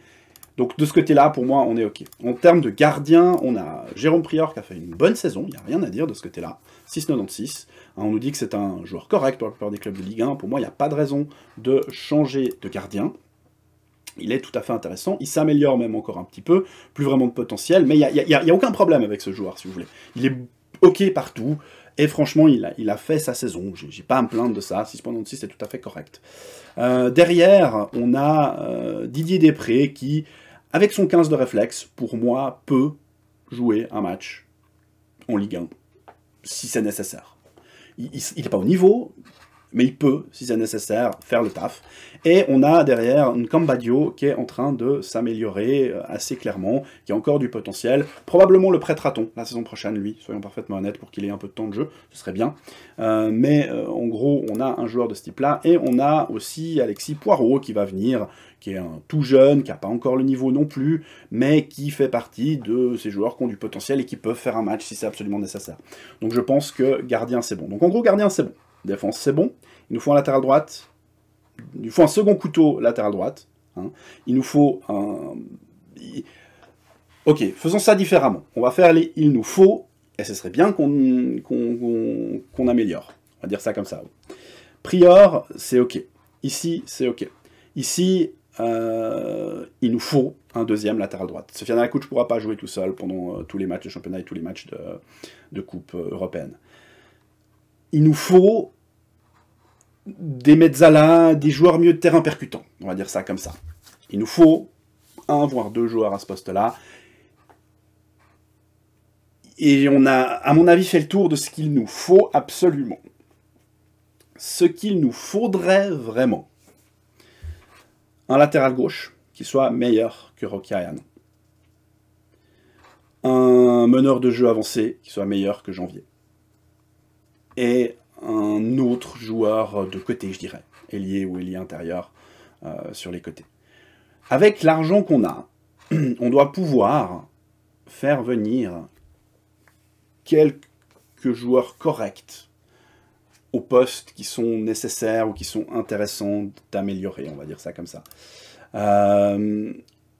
[SPEAKER 1] Donc de ce côté-là, pour moi, on est OK. En termes de gardien, on a Jérôme Prior qui a fait une bonne saison, il n'y a rien à dire de ce côté-là. 6,96. Hein, on nous dit que c'est un joueur correct pour la plupart des clubs de Ligue 1. Pour moi, il n'y a pas de raison de changer de gardien. Il est tout à fait intéressant, il s'améliore même encore un petit peu, plus vraiment de potentiel, mais il n'y a, aucun problème avec ce joueur, si vous voulez. Il est OK partout, et franchement, il a, fait sa saison, Je n'ai pas à me plaindre de ça, 6.96 c'est tout à fait correct. Euh, derrière, on a euh, Didier Després qui avec son 15 de réflexe, pour moi, peut jouer un match en Ligue 1, si c'est nécessaire. Il n'est pas au niveau, mais il peut, si c'est nécessaire, faire le taf. Et on a derrière une Cambadio qui est en train de s'améliorer euh, assez clairement, qui a encore du potentiel. Probablement le prêtera-t-on la saison prochaine, lui, soyons parfaitement honnêtes, pour qu'il ait un peu de temps de jeu, ce serait bien. Euh, mais euh, en gros, on a un joueur de ce type-là, et on a aussi Alexis Poirot qui va venir, qui est un tout jeune, qui n'a pas encore le niveau non plus, mais qui fait partie de ces joueurs qui ont du potentiel et qui peuvent faire un match si c'est absolument nécessaire. Donc je pense que gardien c'est bon. Donc en gros, gardien c'est bon. Défense, c'est bon. Il nous faut un latéral droite. Il nous faut un second couteau latéral droite. Hein. Il nous faut un... Ok, faisons ça différemment. On va faire les « il nous faut » et ce serait bien qu'on qu'on améliore. On va dire ça comme ça. Prior, c'est ok. Ici, c'est ok. Ici, euh, il nous faut un deuxième latéral droite. Sofiane je ne pourra pas jouer tout seul pendant euh, tous les matchs de championnat et tous les matchs de, de Coupe euh, européenne. Il nous faut des mezzala, des joueurs mieux de terrain percutants. On va dire ça comme ça. Il nous faut un, voire deux joueurs à ce poste-là. Et on a, à mon avis, fait le tour de ce qu'il nous faut absolument. Ce qu'il nous faudrait vraiment. Un latéral gauche qui soit meilleur que Rokiayan. Un meneur de jeu avancé qui soit meilleur que Janvier. Et un autre joueur de côté, je dirais, ailier ou ailier intérieur euh, sur les côtés. Avec l'argent qu'on a, [CLEARS THROAT] on doit pouvoir faire venir quelques joueurs corrects aux postes qui sont nécessaires ou qui sont intéressants d'améliorer, on va dire ça comme ça. Euh,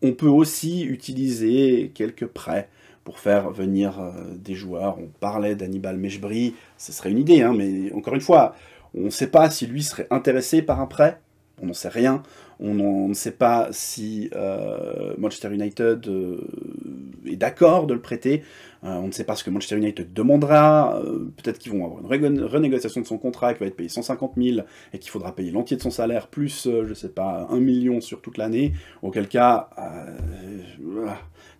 [SPEAKER 1] on peut aussi utiliser quelques prêts pour faire venir euh, des joueurs. On parlait d'Anibal Meshbri, ce serait une idée, hein, mais encore une fois, on ne sait pas si lui serait intéressé par un prêt on n'en sait rien. On, ne sait pas si euh, Manchester United euh, est d'accord de le prêter. Euh, on ne sait pas ce que Manchester United demandera. Peut-être qu'ils vont avoir une renégociation de son contrat qui va être payé 150 000 et qu'il faudra payer l'entier de son salaire plus, je ne sais pas, 1 million sur toute l'année. Auquel cas,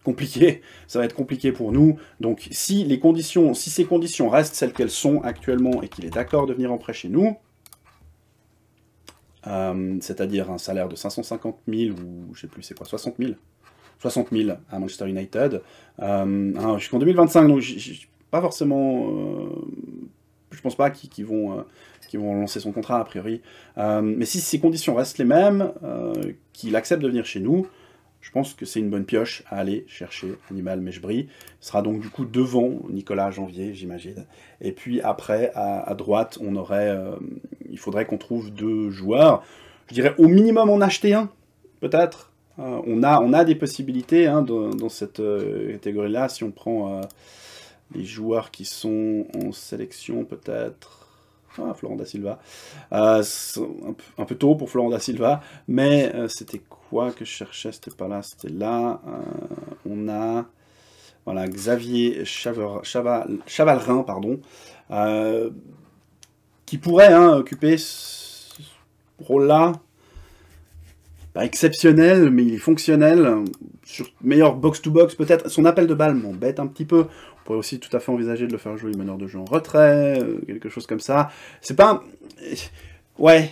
[SPEAKER 1] compliqué. Ça va être compliqué pour nous. Donc, si les conditions, si ces conditions restent celles qu'elles sont actuellement et qu'il est d'accord de venir en prêt chez nous, euh, c'est-à-dire un salaire de 550 000 ou je sais plus c'est quoi, 60 000 60 000 à Manchester United, euh, hein, jusqu'en 2025, donc pas forcément... Euh, je pense pas qu'ils vont, euh, qu'ils vont lancer son contrat a priori. mais si ces conditions restent les mêmes, qu'il accepte de venir chez nous, je pense que c'est une bonne pioche à aller chercher Animal je sera donc du coup devant Nicolas Janvier, j'imagine. Et puis après, à, droite, on aurait, euh, il faudrait qu'on trouve deux joueurs. Je dirais au minimum en acheter un, peut-être. Euh, on, a, on a des possibilités hein, dans, cette euh, catégorie-là. Si on prend les joueurs qui sont en sélection, peut-être... Ah, Florent da Silva. un, peu, tôt pour Florent da Silva, mais c'était quoi que je cherchais C'était pas là, c'était là. Euh, on a voilà, Xavier Chaval, Chavalrin, pardon, euh, qui pourrait hein, occuper ce rôle-là. Pas exceptionnel, mais il est fonctionnel. Sur meilleur box-to-box, peut-être. Son appel de balle m'embête un petit peu. On pourrait aussi tout à fait envisager de le faire jouer meneur de jeu en retrait, euh, quelque chose comme ça. C'est pas. Ouais,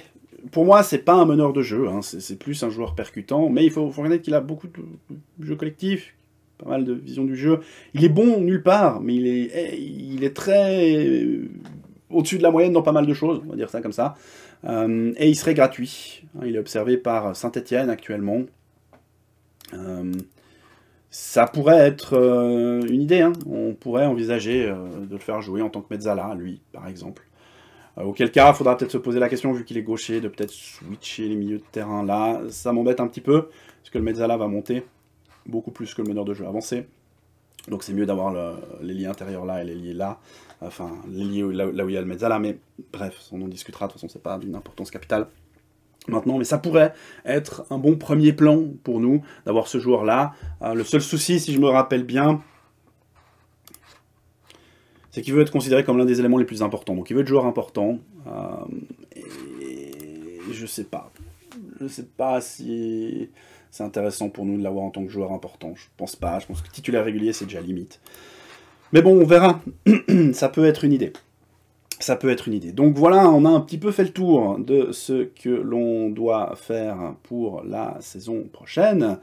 [SPEAKER 1] pour moi, c'est pas un meneur de jeu, hein. c'est plus un joueur percutant, mais il faut, reconnaître qu'il a beaucoup de, jeux collectifs, pas mal de vision du jeu. Il est bon nulle part, mais il est, eh, il est très euh, au-dessus de la moyenne dans pas mal de choses, on va dire ça comme ça. Euh, et il serait gratuit. Hein. Il est observé par Saint-Etienne actuellement. Euh, ça pourrait être une idée. Hein. On pourrait envisager de le faire jouer en tant que mezzala, lui, par exemple. Euh, auquel cas, il faudra peut-être se poser la question, vu qu'il est gaucher, de peut-être switcher les milieux de terrain là. Ça m'embête un petit peu, parce que le Mezzala va monter beaucoup plus que le meneur de jeu avancé. Donc c'est mieux d'avoir les liens intérieurs là et les liens là. Enfin, les là, où il y a le Mezzala, mais bref, on en discutera, de toute façon c'est pas d'une importance capitale maintenant, mais ça pourrait être un bon premier plan pour nous d'avoir ce joueur-là. Euh, le seul souci, si je me rappelle bien, c'est qu'il veut être considéré comme l'un des éléments les plus importants. Donc il veut être joueur important. Euh, et je sais pas. Je sais pas si c'est intéressant pour nous de l'avoir en tant que joueur important. Je pense pas. Je pense que titulaire régulier, c'est déjà limite. Mais bon, on verra. [CLEARS THROAT] Ça peut être une idée. Ça peut être une idée. Donc voilà, on a un petit peu fait le tour de ce que l'on doit faire pour la saison prochaine.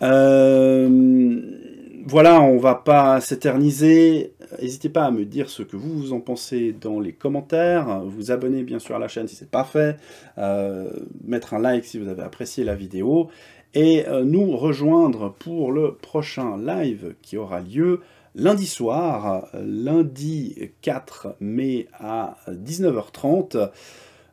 [SPEAKER 1] Euh, voilà, on va pas s'éterniser. N'hésitez pas à me dire ce que vous, vous en pensez dans les commentaires, vous abonner bien sûr à la chaîne si ce n'est pas fait, euh, mettre un like si vous avez apprécié la vidéo, et euh, nous rejoindre pour le prochain live qui aura lieu lundi soir, lundi 4 mai à 19h30.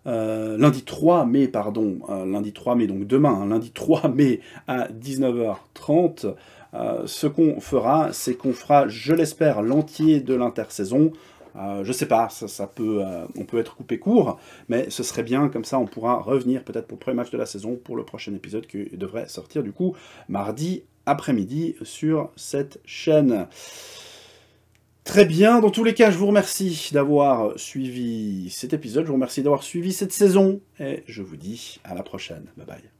[SPEAKER 1] Euh, lundi 3 mai, pardon, lundi 3 mai, donc demain, hein. lundi 3 mai à 19h30 euh, ce qu'on fera, c'est qu'on fera, je l'espère, l'entier de l'intersaison. Euh, je sais pas, ça, peut, euh, on peut être coupé court, mais ce serait bien, comme ça on pourra revenir peut-être pour le premier match de la saison, pour le prochain épisode qui devrait sortir du coup mardi après-midi sur cette chaîne. Très bien, dans tous les cas, je vous remercie d'avoir suivi cet épisode, je vous remercie d'avoir suivi cette saison, et je vous dis à la prochaine. Bye bye.